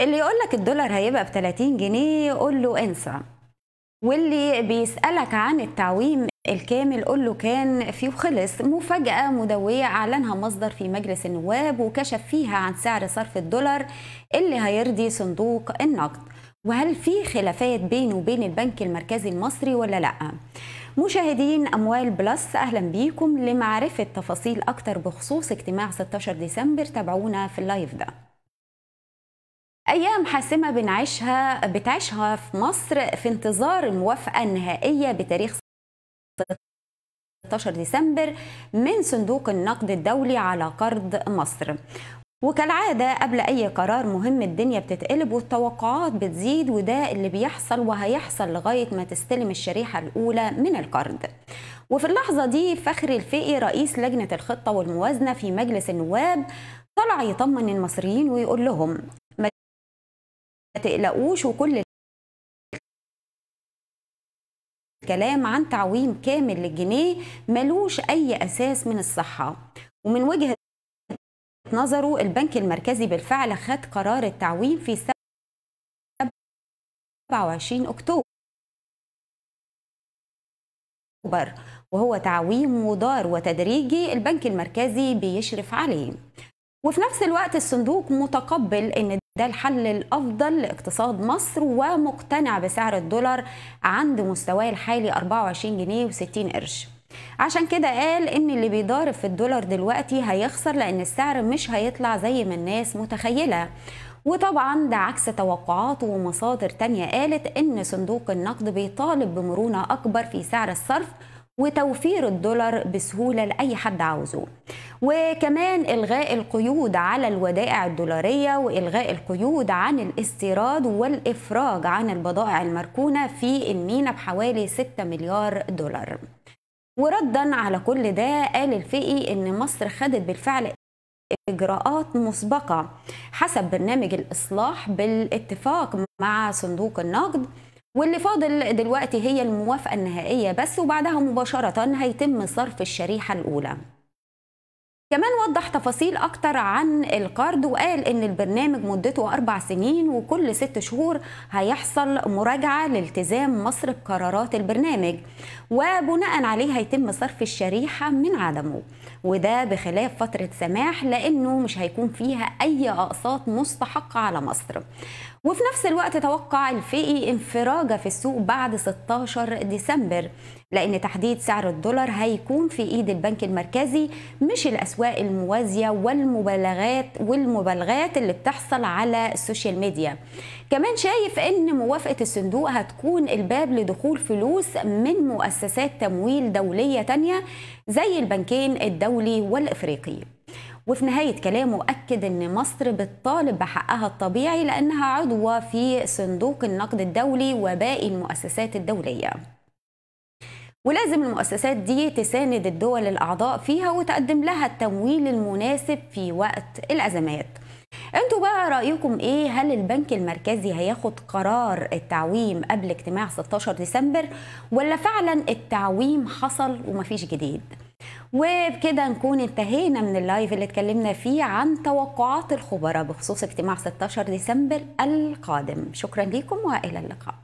اللي يقول لك الدولار هيبقى ب 30 جنيه قول له انسى واللي بيسألك عن التعويم الكامل قول له كان فيه وخلص مفاجأة مدوية أعلنها مصدر في مجلس النواب وكشف فيها عن سعر صرف الدولار اللي هيرضي صندوق النقد وهل في خلافات بينه وبين البنك المركزي المصري ولا لأ؟ مشاهدين أموال بلس أهلا بيكم لمعرفة تفاصيل أكتر بخصوص اجتماع 16 ديسمبر تابعونا في اللايف ده أيام حاسمة بنعيشها بتعيشها في مصر في انتظار الموافقة النهائية بتاريخ 16 ديسمبر من صندوق النقد الدولي على قرض مصر وكالعادة قبل أي قرار مهم الدنيا بتتقلب والتوقعات بتزيد وده اللي بيحصل وهيحصل لغاية ما تستلم الشريحة الأولى من القرض وفي اللحظة دي فخري الفقي رئيس لجنة الخطة والموازنة في مجلس النواب طلع يطمن المصريين ويقول لهم تقلقوش وكل الكلام عن تعويم كامل للجنيه ملوش أي أساس من الصحة ومن وجهة نظره البنك المركزي بالفعل خد قرار التعويم في 27 أكتوبر وهو تعويم مدار وتدريجي البنك المركزي بيشرف عليه وفي نفس الوقت الصندوق متقبل ان ده الحل الأفضل لاقتصاد مصر ومقتنع بسعر الدولار عند مستواه الحالي 24 جنيه و60 قرش عشان كده قال ان اللي بيضارب في الدولار دلوقتي هيخسر لان السعر مش هيطلع زي ما الناس متخيله وطبعا ده عكس توقعاته ومصادر تانية قالت ان صندوق النقد بيطالب بمرونة اكبر في سعر الصرف وتوفير الدولار بسهولة لأي حد عاوزه وكمان إلغاء القيود على الودائع الدولارية وإلغاء القيود عن الاستيراد والإفراج عن البضائع المركونة في المينا بحوالي 6 مليار دولار وردا على كل ده قال الفقي ان مصر خدت بالفعل اجراءات مسبقه حسب برنامج الاصلاح بالاتفاق مع صندوق النقد واللي فاضل دلوقتي هي الموافقة النهائية بس وبعدها مباشرة هيتم صرف الشريحة الأولى كمان وضح تفاصيل أكتر عن القرض وقال إن البرنامج مدته أربع سنين وكل ست شهور هيحصل مراجعة لالتزام مصر بقرارات البرنامج وبناء عليه هيتم صرف الشريحة من عدمه وده بخلاف فترة سماح لأنه مش هيكون فيها أي أقساط مستحقة على مصر وفي نفس الوقت توقع الفئي انفراجة في السوق بعد 16 ديسمبر لأن تحديد سعر الدولار هيكون في إيد البنك المركزي مش الأسواق الاجواء الموازية والمبالغات والمبالغات اللي بتحصل على السوشيال ميديا كمان شايف ان موافقه الصندوق هتكون الباب لدخول فلوس من مؤسسات تمويل دوليه تانية زي البنكين الدولي والافريقي وفي نهاية كلامه أكد أن مصر بتطالب بحقها الطبيعي لأنها عضوة في صندوق النقد الدولي وباقي المؤسسات الدولية ولازم المؤسسات دي تساند الدول الأعضاء فيها وتقدم لها التمويل المناسب في وقت الأزمات انتوا بقى رأيكم ايه هل البنك المركزي هياخد قرار التعويم قبل اجتماع 16 ديسمبر ولا فعلا التعويم حصل ومفيش جديد وبكده نكون انتهينا من اللايف اللي اتكلمنا فيه عن توقعات الخبراء بخصوص اجتماع 16 ديسمبر القادم شكرا لكم والى اللقاء